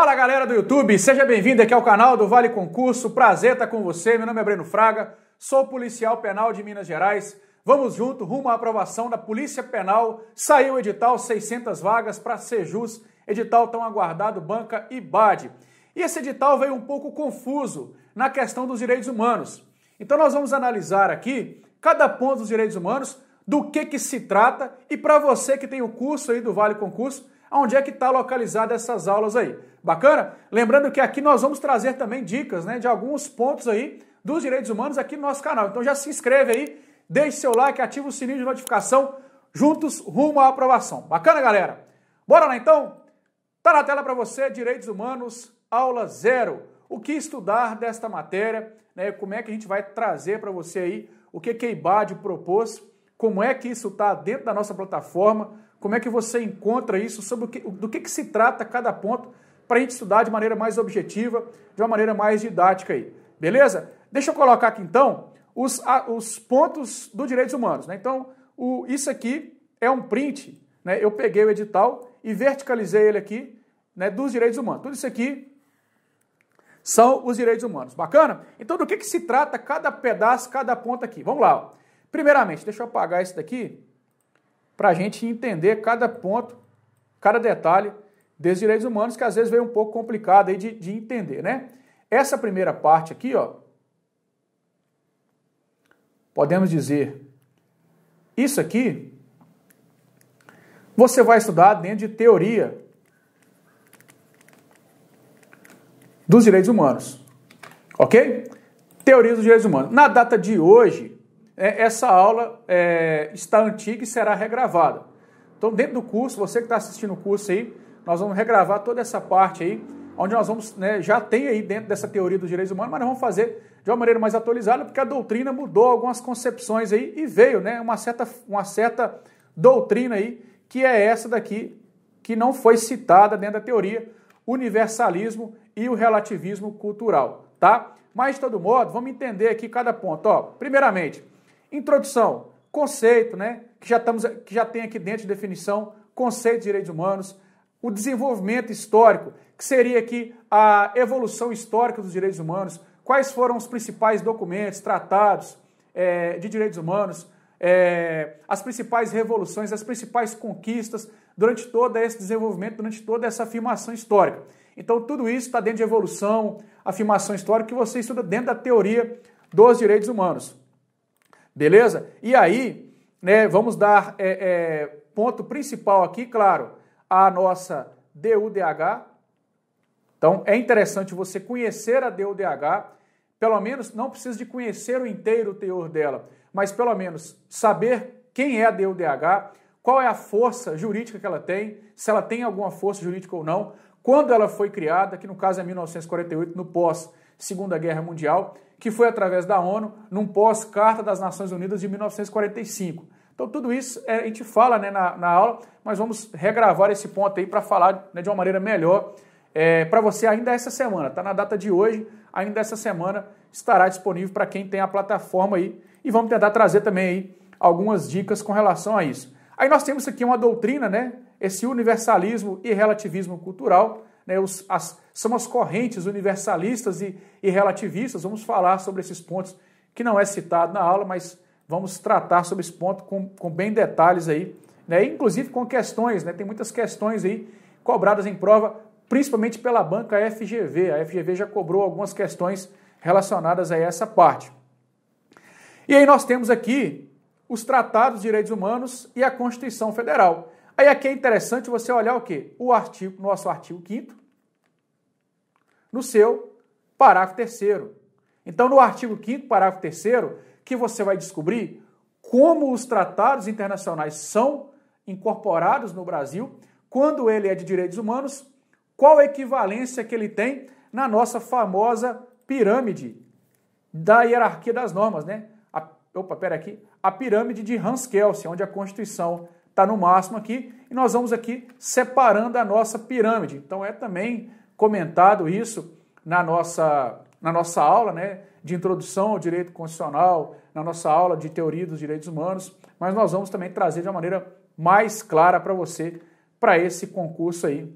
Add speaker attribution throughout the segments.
Speaker 1: Fala galera do YouTube, seja bem-vindo aqui ao canal do Vale Concurso. Prazer estar com você. Meu nome é Breno Fraga, sou policial penal de Minas Gerais. Vamos junto rumo à aprovação da Polícia Penal. Saiu o edital 600 vagas para Sejus, edital tão aguardado Banca e BAD. E esse edital veio um pouco confuso na questão dos direitos humanos. Então nós vamos analisar aqui cada ponto dos direitos humanos, do que que se trata e para você que tem o curso aí do Vale Concurso, onde é que está localizada essas aulas aí. Bacana? Lembrando que aqui nós vamos trazer também dicas né, de alguns pontos aí dos direitos humanos aqui no nosso canal. Então já se inscreve aí, deixe seu like, ativa o sininho de notificação, juntos rumo à aprovação. Bacana, galera? Bora lá então? Tá na tela para você, Direitos Humanos, aula zero. O que estudar desta matéria, né? Como é que a gente vai trazer para você aí o que, que a IBAD propôs, como é que isso está dentro da nossa plataforma, como é que você encontra isso, sobre o que, do que, que se trata cada ponto, para a gente estudar de maneira mais objetiva, de uma maneira mais didática aí. Beleza? Deixa eu colocar aqui então os, a, os pontos do direitos humanos. Né? Então, o, isso aqui é um print. Né? Eu peguei o edital e verticalizei ele aqui né, dos direitos humanos. Tudo isso aqui são os direitos humanos. Bacana? Então, do que, que se trata cada pedaço, cada ponto aqui? Vamos lá. Ó. Primeiramente, deixa eu apagar isso daqui para a gente entender cada ponto, cada detalhe desses direitos humanos, que às vezes vem um pouco complicado aí de, de entender, né? Essa primeira parte aqui, ó, podemos dizer, isso aqui você vai estudar dentro de teoria dos direitos humanos, ok? Teoria dos direitos humanos. Na data de hoje, é, essa aula é, está antiga e será regravada. Então, dentro do curso, você que está assistindo o curso aí, nós vamos regravar toda essa parte aí, onde nós vamos, né, já tem aí dentro dessa teoria dos direitos humanos, mas nós vamos fazer de uma maneira mais atualizada, porque a doutrina mudou algumas concepções aí e veio, né, uma certa, uma certa doutrina aí, que é essa daqui, que não foi citada dentro da teoria, universalismo e o relativismo cultural, tá? Mas, de todo modo, vamos entender aqui cada ponto, ó. Primeiramente, Introdução, conceito, né? Que já, estamos, que já tem aqui dentro de definição, conceito de direitos humanos, o desenvolvimento histórico, que seria aqui a evolução histórica dos direitos humanos, quais foram os principais documentos, tratados é, de direitos humanos, é, as principais revoluções, as principais conquistas durante todo esse desenvolvimento, durante toda essa afirmação histórica. Então, tudo isso está dentro de evolução, afirmação histórica, que você estuda dentro da teoria dos direitos humanos. Beleza? E aí, né, vamos dar é, é, ponto principal aqui, claro, a nossa DUDH. Então, é interessante você conhecer a DUDH, pelo menos não precisa de conhecer o inteiro teor dela, mas pelo menos saber quem é a DUDH, qual é a força jurídica que ela tem, se ela tem alguma força jurídica ou não, quando ela foi criada, que no caso é 1948, no pós Segunda Guerra Mundial, que foi através da ONU, num pós-Carta das Nações Unidas de 1945. Então, tudo isso é, a gente fala né, na, na, aula, mas vamos regravar esse ponto aí para falar né, de uma maneira melhor é, para você ainda essa semana. Está na data de hoje, ainda essa semana estará disponível para quem tem a plataforma aí. E vamos tentar trazer também aí algumas dicas com relação a isso. Aí nós temos aqui uma doutrina, né? Esse universalismo e relativismo cultural, né, os, as, são as correntes universalistas e, e relativistas. Vamos falar sobre esses pontos que não é citado na aula, mas vamos tratar sobre esse ponto com, com bem detalhes aí, né? inclusive com questões, né? tem muitas questões aí cobradas em prova, principalmente pela banca FGV. A FGV já cobrou algumas questões relacionadas a essa parte. E aí nós temos aqui os tratados de direitos humanos e a Constituição Federal. Aí aqui é interessante você olhar o quê? O artigo, nosso artigo 5 no seu parágrafo terceiro. Então, no artigo 5 parágrafo terceiro, que você vai descobrir como os tratados internacionais são incorporados no Brasil, quando ele é de direitos humanos, qual a equivalência que ele tem na nossa famosa pirâmide da hierarquia das normas, né? A, opa, pera aqui. A pirâmide de Hans Kelsen, onde a Constituição está no máximo aqui, e nós vamos aqui separando a nossa pirâmide. Então é também comentado isso na nossa, na nossa aula né, de introdução ao direito constitucional, na nossa aula de teoria dos direitos humanos, mas nós vamos também trazer de uma maneira mais clara para você, para esse concurso aí,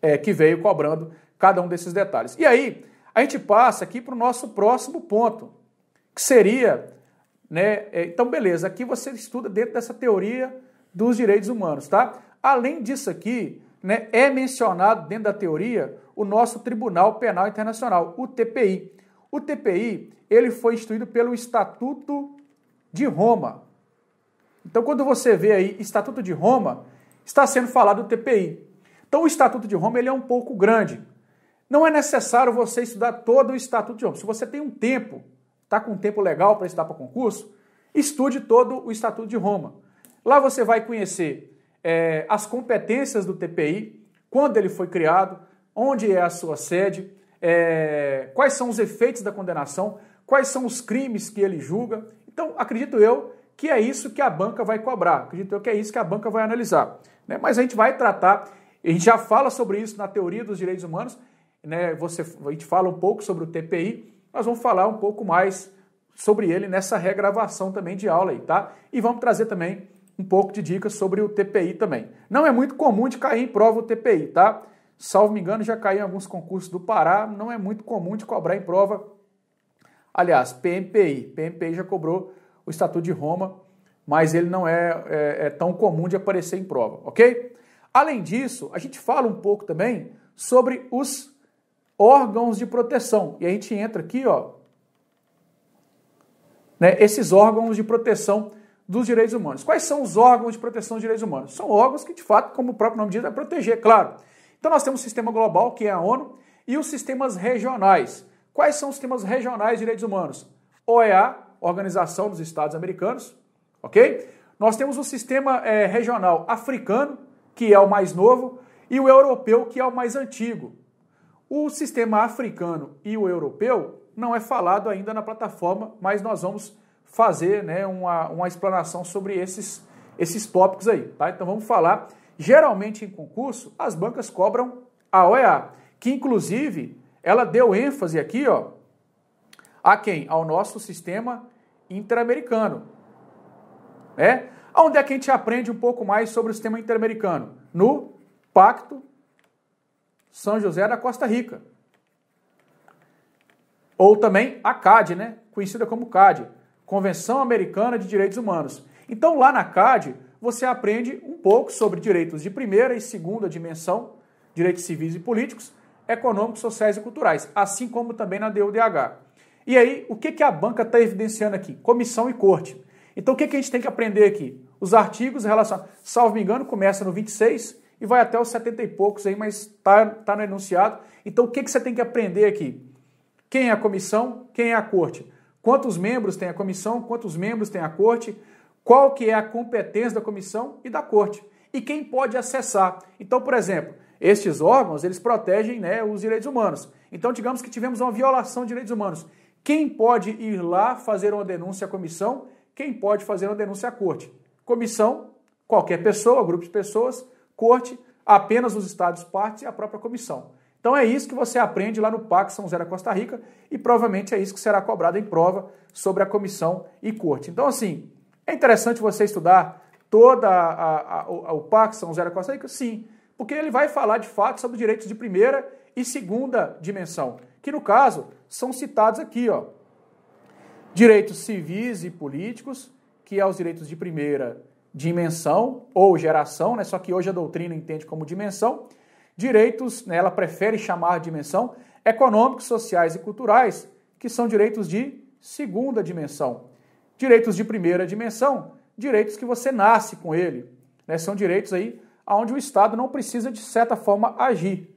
Speaker 1: é, que veio cobrando cada um desses detalhes. E aí, a gente passa aqui para o nosso próximo ponto, que seria, né? É, então, beleza, aqui você estuda dentro dessa teoria dos direitos humanos, tá? Além disso aqui, né, é mencionado dentro da teoria o nosso Tribunal Penal Internacional, o TPI. O TPI ele foi instituído pelo Estatuto de Roma. Então, quando você vê aí Estatuto de Roma, está sendo falado o TPI. Então, o Estatuto de Roma ele é um pouco grande. Não é necessário você estudar todo o Estatuto de Roma. Se você tem um tempo, está com um tempo legal para estudar para concurso, estude todo o Estatuto de Roma. Lá você vai conhecer é, as competências do TPI, quando ele foi criado, onde é a sua sede, é, quais são os efeitos da condenação, quais são os crimes que ele julga. Então, acredito eu que é isso que a banca vai cobrar, acredito eu que é isso que a banca vai analisar. Né? Mas a gente vai tratar, a gente já fala sobre isso na teoria dos direitos humanos, né? Você, a gente fala um pouco sobre o TPI, nós vamos falar um pouco mais sobre ele nessa regravação também de aula aí, tá? E vamos trazer também um pouco de dicas sobre o TPI também. Não é muito comum de cair em prova o TPI, tá? Salvo me engano, já caiu em alguns concursos do Pará, não é muito comum de cobrar em prova. Aliás, PMPI. PMPI já cobrou o Estatuto de Roma, mas ele não é, é, é tão comum de aparecer em prova, ok? Além disso, a gente fala um pouco também sobre os órgãos de proteção. E a gente entra aqui, ó, né, esses órgãos de proteção dos direitos humanos. Quais são os órgãos de proteção dos direitos humanos? São órgãos que, de fato, como o próprio nome diz, é proteger, claro. Então nós temos o sistema global, que é a ONU, e os sistemas regionais. Quais são os sistemas regionais de direitos humanos? OEA, Organização dos Estados Americanos, ok? Nós temos o sistema é, regional africano, que é o mais novo, e o europeu, que é o mais antigo. O sistema africano e o europeu não é falado ainda na plataforma, mas nós vamos fazer né, uma, uma explanação sobre esses, esses tópicos aí. Tá? Então vamos falar. Geralmente em concurso, as bancas cobram a OEA, que inclusive ela deu ênfase aqui ó, a quem? Ao nosso sistema interamericano. Né? Onde é que a gente aprende um pouco mais sobre o sistema interamericano? No Pacto São José da Costa Rica. Ou também a CAD, né? conhecida como CAD. Convenção Americana de Direitos Humanos. Então, lá na CAD, você aprende um pouco sobre direitos de primeira e segunda dimensão, direitos civis e políticos, econômicos, sociais e culturais, assim como também na DUDH. E aí, o que, que a banca está evidenciando aqui? Comissão e corte. Então, o que, que a gente tem que aprender aqui? Os artigos relacionados, salvo me engano, começa no 26 e vai até os 70 e poucos aí, mas está tá no enunciado. Então, o que, que você tem que aprender aqui? Quem é a comissão? Quem é a corte? quantos membros tem a comissão, quantos membros tem a corte, qual que é a competência da comissão e da corte e quem pode acessar. Então, por exemplo, estes órgãos, eles protegem né, os direitos humanos. Então, digamos que tivemos uma violação de direitos humanos. Quem pode ir lá fazer uma denúncia à comissão? Quem pode fazer uma denúncia à corte? Comissão, qualquer pessoa, grupo de pessoas, corte, apenas os estados partes e a própria comissão. Então é isso que você aprende lá no PAC São José da Costa Rica e provavelmente é isso que será cobrado em prova sobre a comissão e corte. Então, assim, é interessante você estudar toda a, a, a, o PAC São José da Costa Rica? Sim, porque ele vai falar de fato sobre direitos de primeira e segunda dimensão, que no caso são citados aqui, ó. Direitos civis e políticos, que é os direitos de primeira dimensão ou geração, né? Só que hoje a doutrina entende como dimensão Direitos, né, ela prefere chamar de dimensão econômicos, sociais e culturais, que são direitos de segunda dimensão. Direitos de primeira dimensão, direitos que você nasce com ele. Né, são direitos aí onde o Estado não precisa, de certa forma, agir.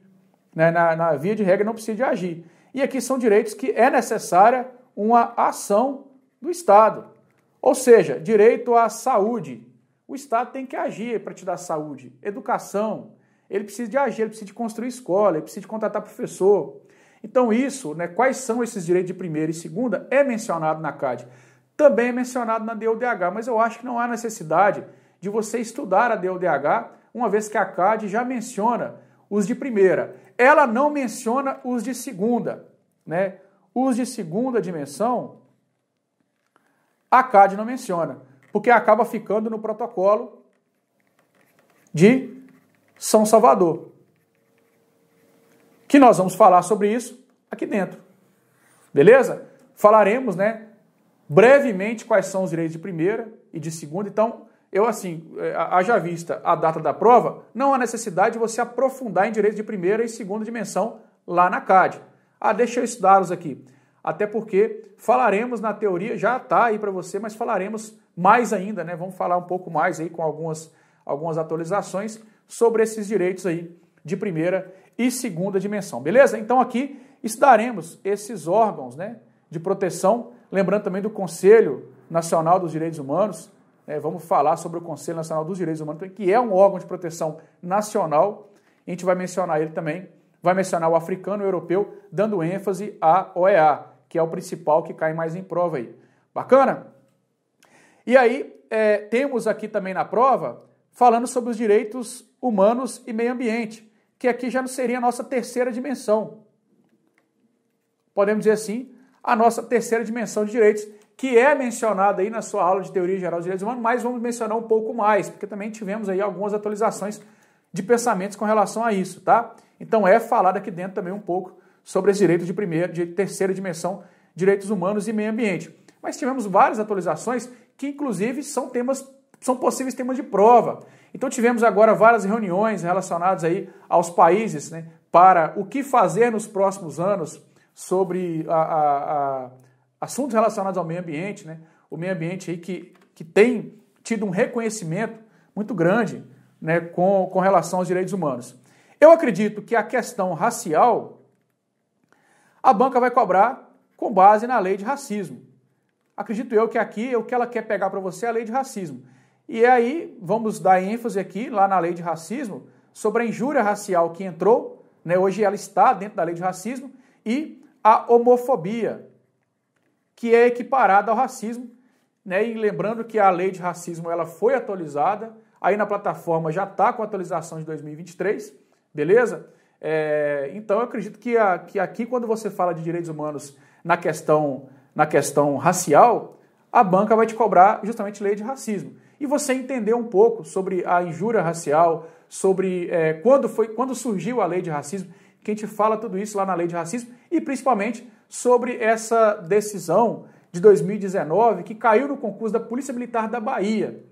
Speaker 1: Né, na, na via de regra, não precisa de agir. E aqui são direitos que é necessária uma ação do Estado. Ou seja, direito à saúde. O Estado tem que agir para te dar saúde, educação, ele precisa de agir, ele precisa de construir escola, ele precisa de contratar professor. Então, isso, né, quais são esses direitos de primeira e segunda, é mencionado na CAD. Também é mencionado na DUDH, mas eu acho que não há necessidade de você estudar a DUDH, uma vez que a CAD já menciona os de primeira. Ela não menciona os de segunda. Né? Os de segunda dimensão, a CAD não menciona, porque acaba ficando no protocolo de são Salvador. Que nós vamos falar sobre isso aqui dentro. Beleza? Falaremos, né, brevemente quais são os direitos de primeira e de segunda. Então, eu assim, eh, haja vista a data da prova, não há necessidade de você aprofundar em direito de primeira e segunda dimensão lá na CAD. Ah, deixa eu estudá-los aqui. Até porque falaremos na teoria, já está aí para você, mas falaremos mais ainda, né? Vamos falar um pouco mais aí com algumas, algumas atualizações sobre esses direitos aí de primeira e segunda dimensão, beleza? Então aqui estaremos esses órgãos né, de proteção, lembrando também do Conselho Nacional dos Direitos Humanos, né, vamos falar sobre o Conselho Nacional dos Direitos Humanos, então, que é um órgão de proteção nacional, a gente vai mencionar ele também, vai mencionar o africano e o europeu, dando ênfase à OEA, que é o principal que cai mais em prova aí. Bacana? E aí, é, temos aqui também na prova falando sobre os direitos humanos e meio ambiente, que aqui já não seria a nossa terceira dimensão. Podemos dizer assim, a nossa terceira dimensão de direitos, que é mencionada aí na sua aula de Teoria Geral dos Direitos Humanos, mas vamos mencionar um pouco mais, porque também tivemos aí algumas atualizações de pensamentos com relação a isso, tá? Então é falado aqui dentro também um pouco sobre os direitos de primeira, de terceira dimensão, direitos humanos e meio ambiente. Mas tivemos várias atualizações que inclusive são temas são possíveis temas de prova. Então tivemos agora várias reuniões relacionadas aí aos países né, para o que fazer nos próximos anos sobre a, a, a assuntos relacionados ao meio ambiente, né? o meio ambiente aí que, que tem tido um reconhecimento muito grande né, com, com relação aos direitos humanos. Eu acredito que a questão racial, a banca vai cobrar com base na lei de racismo. Acredito eu que aqui o que ela quer pegar para você é a lei de racismo. E aí vamos dar ênfase aqui, lá na lei de racismo, sobre a injúria racial que entrou, né, hoje ela está dentro da lei de racismo, e a homofobia, que é equiparada ao racismo. Né, e lembrando que a lei de racismo ela foi atualizada, aí na plataforma já está com a atualização de 2023, beleza? É, então eu acredito que, a, que aqui, quando você fala de direitos humanos na questão, na questão racial, a banca vai te cobrar justamente lei de racismo e você entender um pouco sobre a injúria racial, sobre é, quando, foi, quando surgiu a lei de racismo, que a gente fala tudo isso lá na lei de racismo, e principalmente sobre essa decisão de 2019 que caiu no concurso da Polícia Militar da Bahia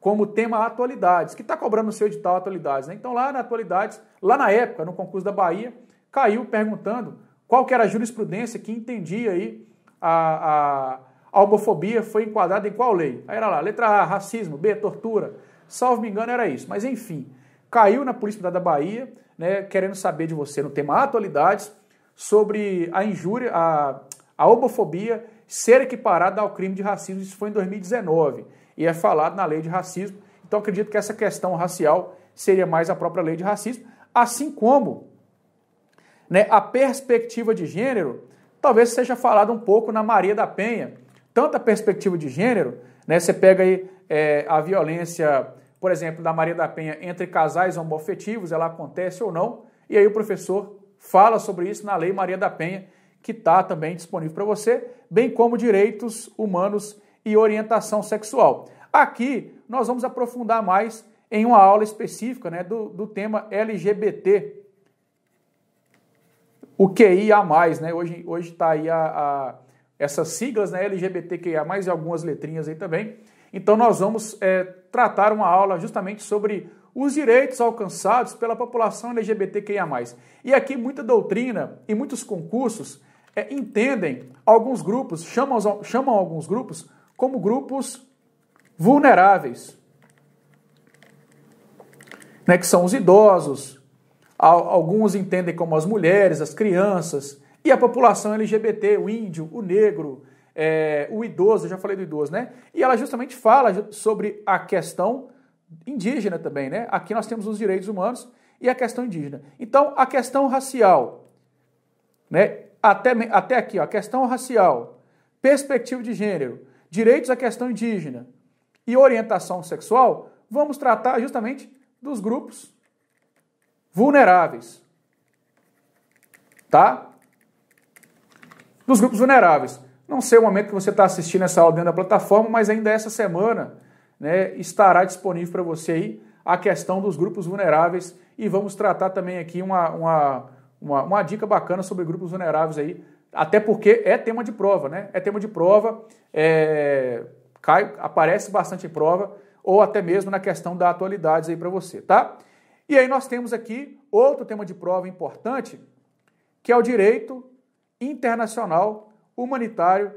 Speaker 1: como tema atualidades, que está cobrando o seu edital atualidades. Né? Então lá na atualidades, lá na época, no concurso da Bahia, caiu perguntando qual que era a jurisprudência que entendia aí a, a a homofobia foi enquadrada em qual lei? Aí era lá, letra A, racismo, B, tortura. Salvo me engano, era isso. Mas enfim, caiu na Polícia da Bahia, né, querendo saber de você no tema atualidades sobre a injúria, a, a homofobia ser equiparada ao crime de racismo. Isso foi em 2019 e é falado na lei de racismo. Então acredito que essa questão racial seria mais a própria lei de racismo, assim como né, a perspectiva de gênero talvez seja falada um pouco na Maria da Penha, tanta perspectiva de gênero, né? Você pega aí é, a violência, por exemplo, da Maria da Penha entre casais homofetivos, ela acontece ou não, e aí o professor fala sobre isso na Lei Maria da Penha, que está também disponível para você, bem como direitos humanos e orientação sexual. Aqui nós vamos aprofundar mais em uma aula específica né, do, do tema LGBT, o QI a mais, né? Hoje está aí a, a essas siglas, né, LGBTQIA, e algumas letrinhas aí também. Então nós vamos é, tratar uma aula justamente sobre os direitos alcançados pela população LGBTQIA+. E aqui muita doutrina e muitos concursos é, entendem alguns grupos, chamam, chamam alguns grupos como grupos vulneráveis, né, que são os idosos, alguns entendem como as mulheres, as crianças, e a população LGBT, o índio, o negro, é, o idoso, já falei do idoso, né? E ela justamente fala sobre a questão indígena também, né? Aqui nós temos os direitos humanos e a questão indígena. Então, a questão racial, né? Até, até aqui, ó, a questão racial, perspectiva de gênero, direitos à questão indígena e orientação sexual, vamos tratar justamente dos grupos vulneráveis. Tá? dos grupos vulneráveis. Não sei o momento que você está assistindo essa aula dentro da plataforma, mas ainda essa semana né, estará disponível para você aí a questão dos grupos vulneráveis e vamos tratar também aqui uma, uma, uma, uma dica bacana sobre grupos vulneráveis aí, até porque é tema de prova, né? É tema de prova, é, cai, aparece bastante em prova ou até mesmo na questão da atualidades aí para você, tá? E aí nós temos aqui outro tema de prova importante, que é o direito internacional, humanitário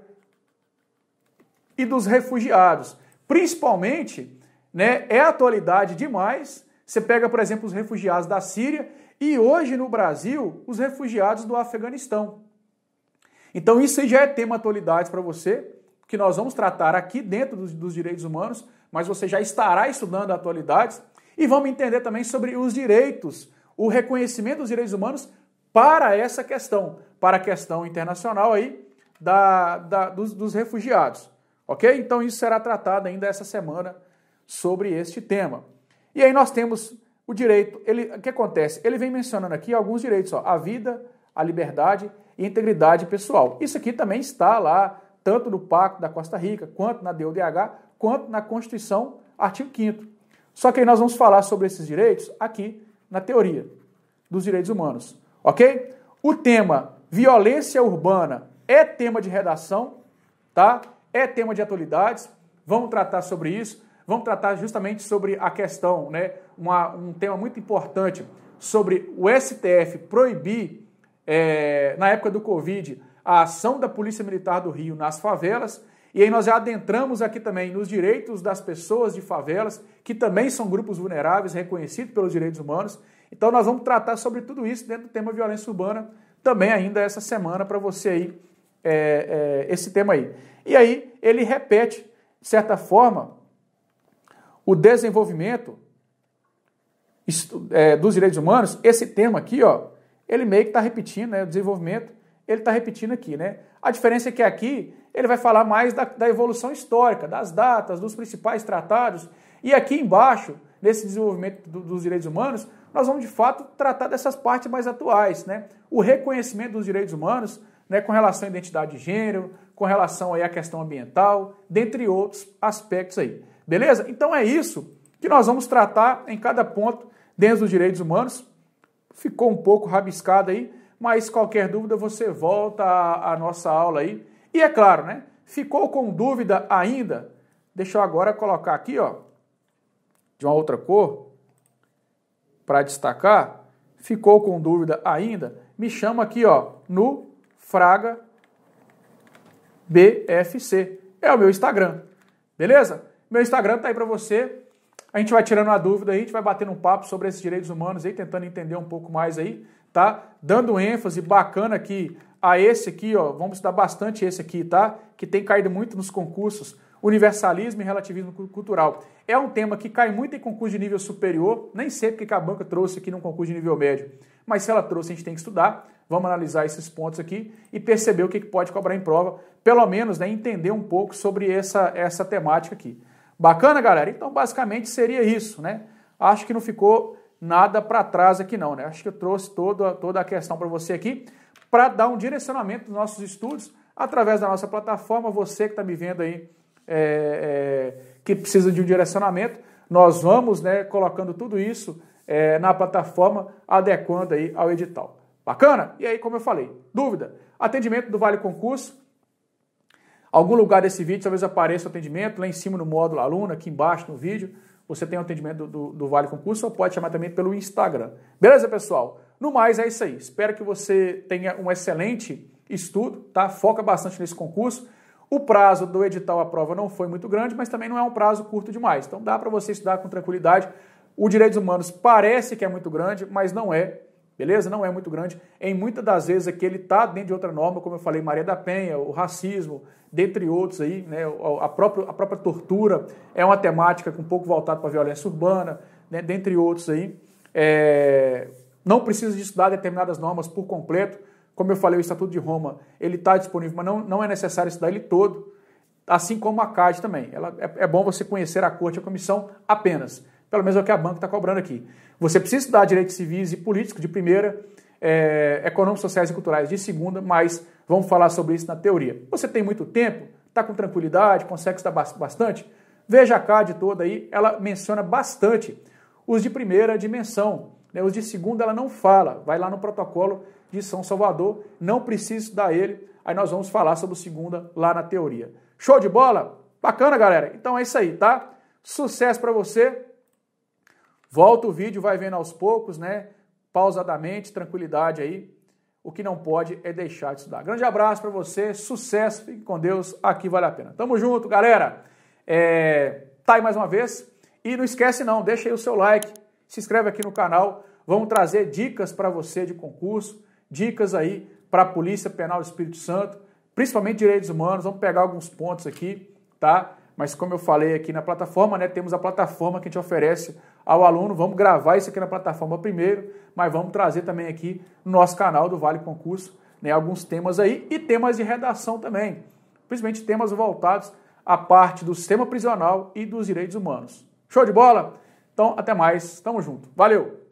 Speaker 1: e dos refugiados. Principalmente, né, é atualidade demais. Você pega, por exemplo, os refugiados da Síria e hoje no Brasil, os refugiados do Afeganistão. Então, isso aí já é tema atualidade para você, que nós vamos tratar aqui dentro dos, dos direitos humanos, mas você já estará estudando atualidades e vamos entender também sobre os direitos, o reconhecimento dos direitos humanos para essa questão, para a questão internacional aí da, da dos, dos refugiados. Ok? Então isso será tratado ainda essa semana sobre este tema. E aí nós temos o direito, ele, o que acontece? Ele vem mencionando aqui alguns direitos, ó, a vida, a liberdade e a integridade pessoal. Isso aqui também está lá, tanto no Pacto da Costa Rica, quanto na DODH, quanto na Constituição, artigo 5 Só que aí nós vamos falar sobre esses direitos aqui na teoria dos direitos humanos, ok? O tema Violência urbana é tema de redação, tá? É tema de atualidades. Vamos tratar sobre isso. Vamos tratar justamente sobre a questão, né? Uma, um tema muito importante sobre o STF proibir, é, na época do Covid, a ação da Polícia Militar do Rio nas favelas. E aí nós já adentramos aqui também nos direitos das pessoas de favelas, que também são grupos vulneráveis, reconhecidos pelos direitos humanos. Então nós vamos tratar sobre tudo isso dentro do tema violência urbana também ainda essa semana para você aí é, é, esse tema aí. E aí ele repete, de certa forma, o desenvolvimento é, dos direitos humanos, esse tema aqui, ó, ele meio que está repetindo, né, o desenvolvimento, ele está repetindo aqui, né? A diferença é que aqui ele vai falar mais da, da evolução histórica, das datas, dos principais tratados, e aqui embaixo nesse desenvolvimento do, dos direitos humanos, nós vamos de fato tratar dessas partes mais atuais, né? O reconhecimento dos direitos humanos, né, com relação à identidade de gênero, com relação aí à questão ambiental, dentre outros aspectos aí. Beleza? Então é isso que nós vamos tratar em cada ponto dentro dos direitos humanos. Ficou um pouco rabiscado aí, mas qualquer dúvida você volta à, à nossa aula aí. E é claro, né? Ficou com dúvida ainda? Deixa eu agora colocar aqui, ó de uma outra cor para destacar, ficou com dúvida ainda, me chama aqui ó, no Fraga BFC. É o meu Instagram. Beleza? Meu Instagram tá aí para você. A gente vai tirando uma dúvida a gente vai batendo um papo sobre esses direitos humanos aí, tentando entender um pouco mais aí, tá? Dando ênfase bacana aqui a esse aqui, ó. Vamos dar bastante esse aqui, tá? Que tem caído muito nos concursos universalismo e relativismo cultural. É um tema que cai muito em concurso de nível superior, nem sei porque a banca trouxe aqui num concurso de nível médio, mas se ela trouxe, a gente tem que estudar, vamos analisar esses pontos aqui e perceber o que pode cobrar em prova, pelo menos né, entender um pouco sobre essa, essa temática aqui. Bacana, galera? Então, basicamente, seria isso, né? Acho que não ficou nada para trás aqui não, né? Acho que eu trouxe toda, toda a questão para você aqui, para dar um direcionamento dos nossos estudos, através da nossa plataforma, você que está me vendo aí é, é, que precisa de um direcionamento. Nós vamos né, colocando tudo isso é, na plataforma, adequando aí ao edital. Bacana? E aí, como eu falei, dúvida? Atendimento do Vale Concurso. Algum lugar desse vídeo, talvez apareça o atendimento, lá em cima no módulo aluno, aqui embaixo no vídeo, você tem o atendimento do, do, do Vale Concurso, ou pode chamar também pelo Instagram. Beleza, pessoal? No mais, é isso aí. Espero que você tenha um excelente estudo, tá? Foca bastante nesse concurso. O prazo do edital à prova não foi muito grande, mas também não é um prazo curto demais. Então dá para você estudar com tranquilidade. O direitos humanos parece que é muito grande, mas não é. Beleza? Não é muito grande. Em muitas das vezes aqui ele está dentro de outra norma, como eu falei, Maria da Penha, o racismo, dentre outros aí, né? A própria, a própria tortura é uma temática um pouco voltada para a violência urbana, né? dentre outros aí. É... Não precisa de estudar determinadas normas por completo como eu falei, o Estatuto de Roma ele está disponível, mas não, não é necessário estudar ele todo, assim como a CAD também. Ela, é, é bom você conhecer a corte e a comissão apenas. Pelo menos é o que a banca está cobrando aqui. Você precisa estudar direitos civis e políticos de primeira, é, econômicos, sociais e culturais de segunda, mas vamos falar sobre isso na teoria. Você tem muito tempo? Está com tranquilidade? Consegue estudar bastante? Veja a CAD toda aí, ela menciona bastante os de primeira dimensão. Né? Os de segunda ela não fala, vai lá no protocolo de São Salvador, não preciso estudar ele. Aí nós vamos falar sobre o segunda lá na teoria. Show de bola? Bacana, galera? Então é isso aí, tá? Sucesso para você. Volta o vídeo, vai vendo aos poucos, né? Pausadamente, tranquilidade aí. O que não pode é deixar de estudar. Grande abraço para você, sucesso, fique com Deus, aqui vale a pena. Tamo junto, galera. É... Tá aí mais uma vez. E não esquece não, deixa aí o seu like, se inscreve aqui no canal. Vamos trazer dicas para você de concurso dicas aí para a Polícia Penal do Espírito Santo, principalmente direitos humanos. Vamos pegar alguns pontos aqui, tá? Mas como eu falei aqui na plataforma, né, temos a plataforma que a gente oferece ao aluno. Vamos gravar isso aqui na plataforma primeiro, mas vamos trazer também aqui no nosso canal do Vale Concurso, né, alguns temas aí e temas de redação também, principalmente temas voltados à parte do sistema prisional e dos direitos humanos. Show de bola? Então, até mais. Tamo junto. Valeu!